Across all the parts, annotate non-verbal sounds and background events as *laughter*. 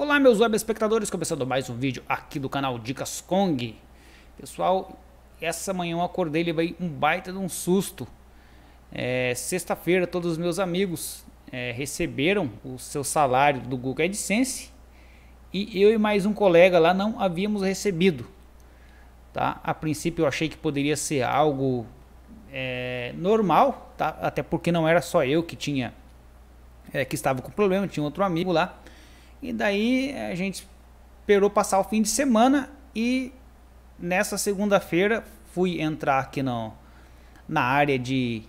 Olá meus web espectadores, começando mais um vídeo aqui do canal Dicas Kong. Pessoal, essa manhã eu acordei e levei um baita de um susto. É, Sexta-feira todos os meus amigos é, receberam o seu salário do Google AdSense e eu e mais um colega lá não havíamos recebido. Tá? A princípio eu achei que poderia ser algo é, normal, tá? até porque não era só eu que tinha é, que estava com problema, tinha outro amigo lá. E daí eh, a gente esperou passar o fim de semana e nessa segunda-feira fui entrar aqui no, na área de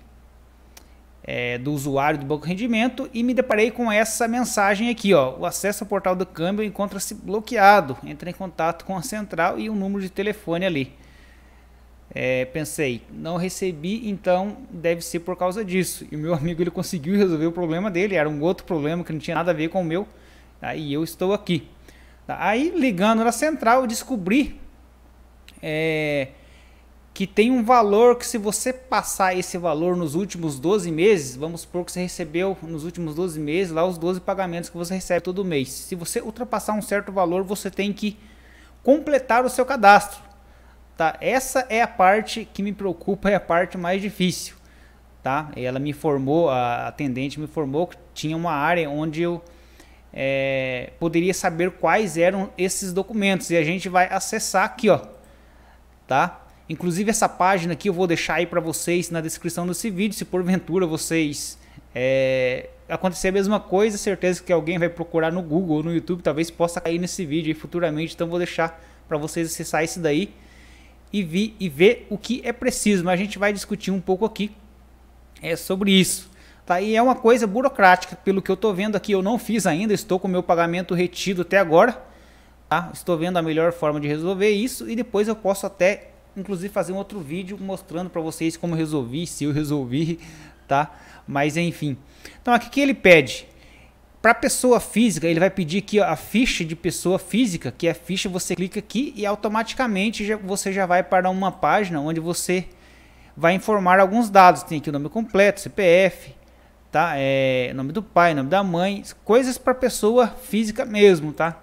é, do usuário do banco rendimento e me deparei com essa mensagem aqui, ó. O acesso ao portal do câmbio encontra-se bloqueado. Entre em contato com a central e o um número de telefone ali. É, pensei, não recebi, então deve ser por causa disso. E o meu *laughs* amigo ele conseguiu resolver o problema dele, era um outro problema que não tinha nada a ver com o meu. Tá? E eu estou aqui. Tá? Aí ligando na central eu descobri é, que tem um valor que se você passar esse valor nos últimos 12 meses, vamos supor que você recebeu nos últimos 12 meses lá os 12 pagamentos que você recebe todo mês. Se você ultrapassar um certo valor, você tem que completar o seu cadastro. Tá? Essa é a parte que me preocupa, é a parte mais difícil. Tá? Ela me informou, a atendente me informou que tinha uma área onde eu é, poderia saber quais eram esses documentos e a gente vai acessar aqui, ó, tá? Inclusive essa página aqui eu vou deixar aí para vocês na descrição desse vídeo, se porventura vocês é, acontecer a mesma coisa, certeza que alguém vai procurar no Google ou no YouTube, talvez possa cair nesse vídeo futuramente, então vou deixar para vocês acessar isso daí e, vi, e ver o que é preciso, mas a gente vai discutir um pouco aqui é, sobre isso. Tá? E é uma coisa burocrática, pelo que eu estou vendo aqui, eu não fiz ainda, estou com o meu pagamento retido até agora. Tá? Estou vendo a melhor forma de resolver isso e depois eu posso até, inclusive, fazer um outro vídeo mostrando para vocês como resolvi, se eu resolvi, tá? Mas enfim. Então aqui que ele pede? Para pessoa física, ele vai pedir aqui ó, a ficha de pessoa física, que é a ficha, você clica aqui e automaticamente já, você já vai para uma página onde você vai informar alguns dados. Tem aqui o nome completo, CPF, tá? É, nome do pai, nome da mãe, coisas para pessoa física mesmo, tá?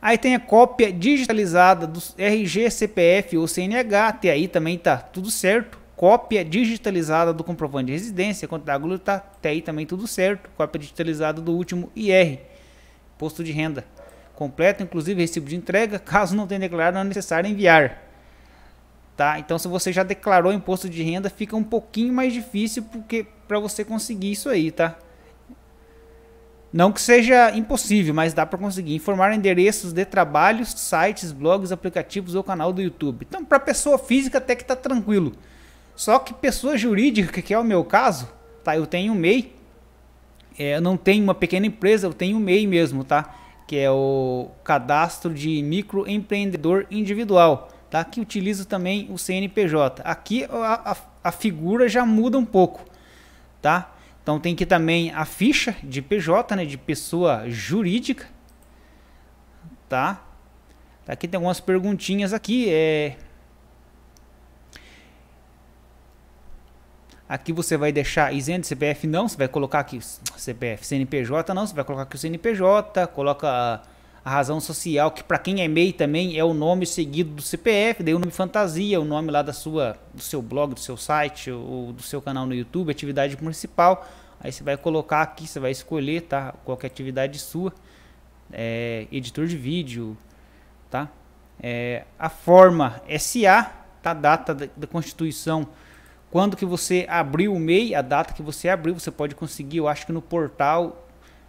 Aí tem a cópia digitalizada do RG, CPF ou CNH, até aí também tá tudo certo. Cópia digitalizada do comprovante de residência, contábil tá até aí também tudo certo. Cópia digitalizada do último IR, imposto de renda completo, inclusive recibo de entrega, *laughs* caso não tenha declarado, não é necessário enviar tá? Então se você já declarou imposto de renda, fica um pouquinho mais difícil porque para você conseguir isso aí, tá? Não que seja impossível, mas dá para conseguir informar endereços de trabalhos, sites, blogs, aplicativos ou canal do YouTube. Então, para pessoa física até que tá tranquilo. Só que pessoa jurídica, que é o meu caso, tá? Eu tenho um MEI. É, eu não tenho uma pequena empresa, eu tenho um MEI mesmo, tá? Que é o Cadastro de Microempreendedor Individual tá? que utiliza também o CNPJ. Aqui a, a, a figura já muda um pouco. Tá? Então tem que também a ficha de PJ, né, de pessoa jurídica, tá? tá? Aqui tem algumas perguntinhas aqui, é Aqui você vai deixar isento CPF não, você vai colocar aqui CPF CNPJ não, você vai colocar aqui o CNPJ, coloca a razão social, que para quem é MEI também é o nome seguido do CPF, daí o nome fantasia, o nome lá da sua, do seu blog, do seu site, ou do seu canal no YouTube, atividade principal. Aí você vai colocar aqui, você vai escolher, tá? Qualquer atividade sua, é, editor de vídeo, tá? É, a forma SA, tá? Data da, da constituição quando que você abriu o MEI, a data que você abriu, você pode conseguir, eu acho que no portal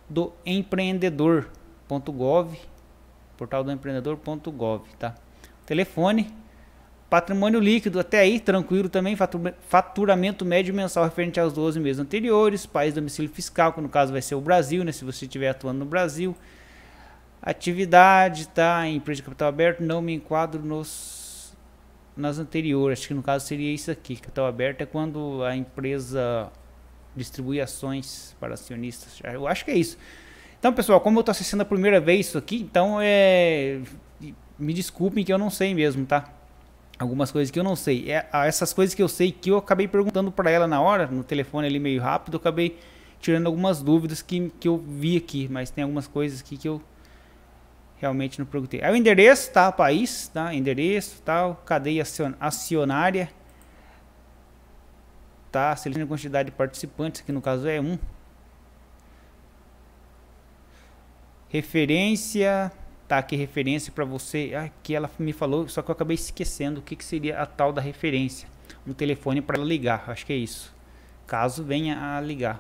do empreendedor, .gov, portal do empreendedor.gov, tá? Telefone, patrimônio líquido até aí tranquilo também, faturamento médio mensal referente aos 12 meses anteriores, país domicílio fiscal, que no caso vai ser o Brasil, né, se você estiver atuando no Brasil. Atividade, tá? Empresa de capital aberto, não me enquadro nos nas anteriores, acho que no caso seria isso aqui, capital aberto é quando a empresa distribui ações para acionistas. Eu acho que é isso. Então, pessoal, como eu estou assistindo a primeira vez isso aqui, então é. Me desculpem que eu não sei mesmo, tá? Algumas coisas que eu não sei. É, essas coisas que eu sei que eu acabei perguntando para ela na hora, no telefone ali meio rápido, eu acabei tirando algumas dúvidas que, que eu vi aqui, mas tem algumas coisas aqui que eu realmente não perguntei. É o endereço, tá? País, tá? Endereço, tal, tá? cadeia acionária, tá? Seleciona a quantidade de participantes, que no caso é um, referência, tá aqui referência para você, aqui ah, ela me falou, só que eu acabei esquecendo o que, que seria a tal da referência, um telefone para ligar, acho que é isso, caso venha a ligar.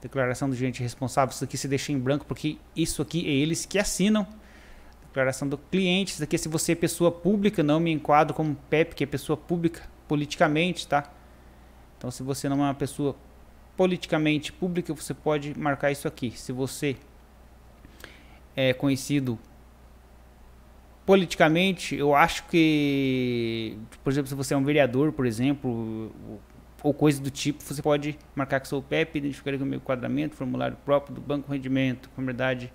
Declaração do gerente responsável, isso aqui se deixa em branco porque isso aqui é eles que assinam. Declaração do cliente, isso aqui é se você é pessoa pública, não me enquadro como PEP, que é pessoa pública politicamente, tá? Então se você não é uma pessoa politicamente pública, você pode marcar isso aqui. Se você é, conhecido politicamente, eu acho que, por exemplo, se você é um vereador, por exemplo, ou coisa do tipo, você pode marcar que sou o PEP, identificar com o meu enquadramento, formulário próprio do banco rendimento, conformidade.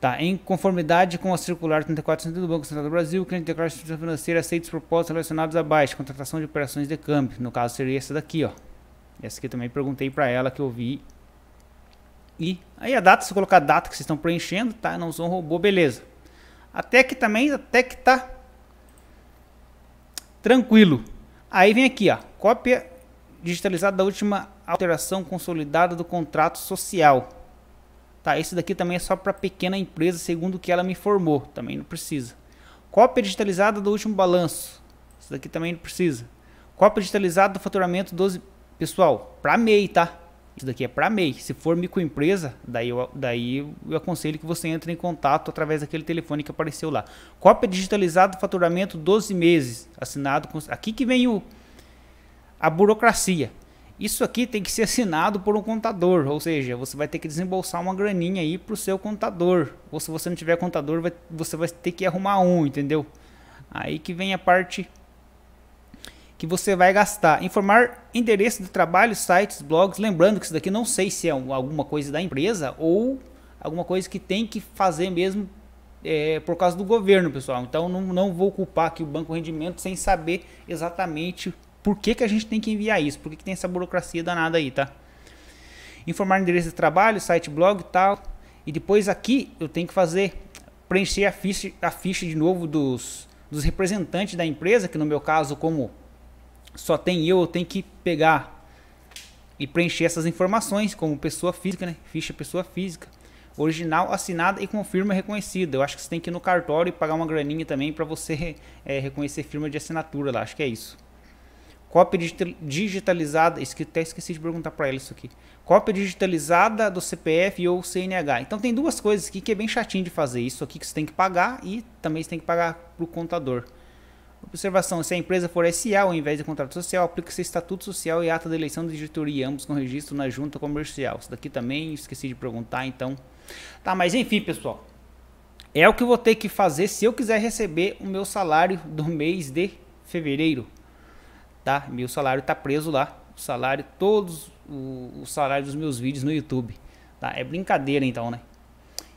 Tá, em conformidade com a circular 34 do Banco Central do Brasil, o cliente declara a instituição financeira aceita os propósitos relacionados abaixo, contratação de operações de câmbio. No caso, seria essa daqui, ó. Essa aqui também perguntei para ela que eu vi e aí a data, se colocar a data que vocês estão preenchendo, tá? Não sou um robô, beleza. Até que também, até que tá tranquilo. Aí vem aqui, ó, cópia digitalizada da última alteração consolidada do contrato social. Tá, esse daqui também é só para pequena empresa, segundo o que ela me informou, também não precisa. Cópia digitalizada do último balanço. Isso daqui também não precisa. Cópia digitalizada do faturamento 12 pessoal, para MEI, tá? Isso daqui é para MEI. Se for microempresa, daí eu, daí eu aconselho que você entre em contato através daquele telefone que apareceu lá. Cópia digitalizada do faturamento 12 meses, assinado com, aqui que vem o a burocracia. Isso aqui tem que ser assinado por um contador, ou seja, você vai ter que desembolsar uma graninha aí para o seu contador. Ou se você não tiver contador, vai, você vai ter que arrumar um, entendeu? Aí que vem a parte que você vai gastar. Informar endereço de trabalho, sites, blogs. Lembrando que isso daqui não sei se é alguma coisa da empresa ou alguma coisa que tem que fazer mesmo é, por causa do governo, pessoal. Então não, não vou culpar aqui o Banco Rendimento sem saber exatamente por que, que a gente tem que enviar isso, por que, que tem essa burocracia danada aí, tá? Informar endereço de trabalho, site, blog e tal. E depois aqui eu tenho que fazer preencher a ficha, a ficha de novo dos, dos representantes da empresa, que no meu caso, como só tem eu, eu tenho que pegar e preencher essas informações como pessoa física, né? Ficha pessoa física, original, assinada e com firma reconhecida. Eu acho que você tem que ir no cartório e pagar uma graninha também para você é, reconhecer firma de assinatura lá. Acho que é isso. Cópia digitalizada, até esqueci de perguntar para ela isso aqui. Cópia digitalizada do CPF ou CNH. Então tem duas coisas aqui que é bem chatinho de fazer. Isso aqui que você tem que pagar e também você tem que pagar pro contador. Observação: se a empresa for SA ao invés de contrato social, aplica-se estatuto social e ata de eleição de diretoria, ambos com registro na junta comercial. Isso daqui também esqueci de perguntar, então. Tá, mas enfim, pessoal. É o que eu vou ter que fazer se eu quiser receber o meu salário do mês de fevereiro. Tá? Meu salário tá preso lá. O salário, todos os o salário dos meus vídeos no YouTube. Tá? É brincadeira então, né?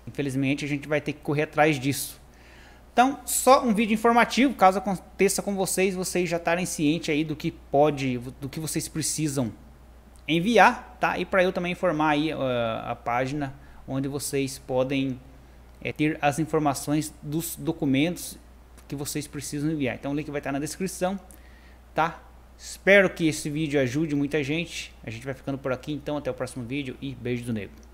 Infelizmente a gente vai ter que correr atrás disso. Então, só um vídeo informativo, caso aconteça com vocês, vocês já estarem cientes aí do que pode, do que vocês precisam enviar, tá? E para eu também informar aí uh, a página onde vocês podem é, ter as informações dos documentos que vocês precisam enviar. Então o link vai estar na descrição, tá? Espero que esse vídeo ajude muita gente. A gente vai ficando por aqui, então até o próximo vídeo e beijo do negro.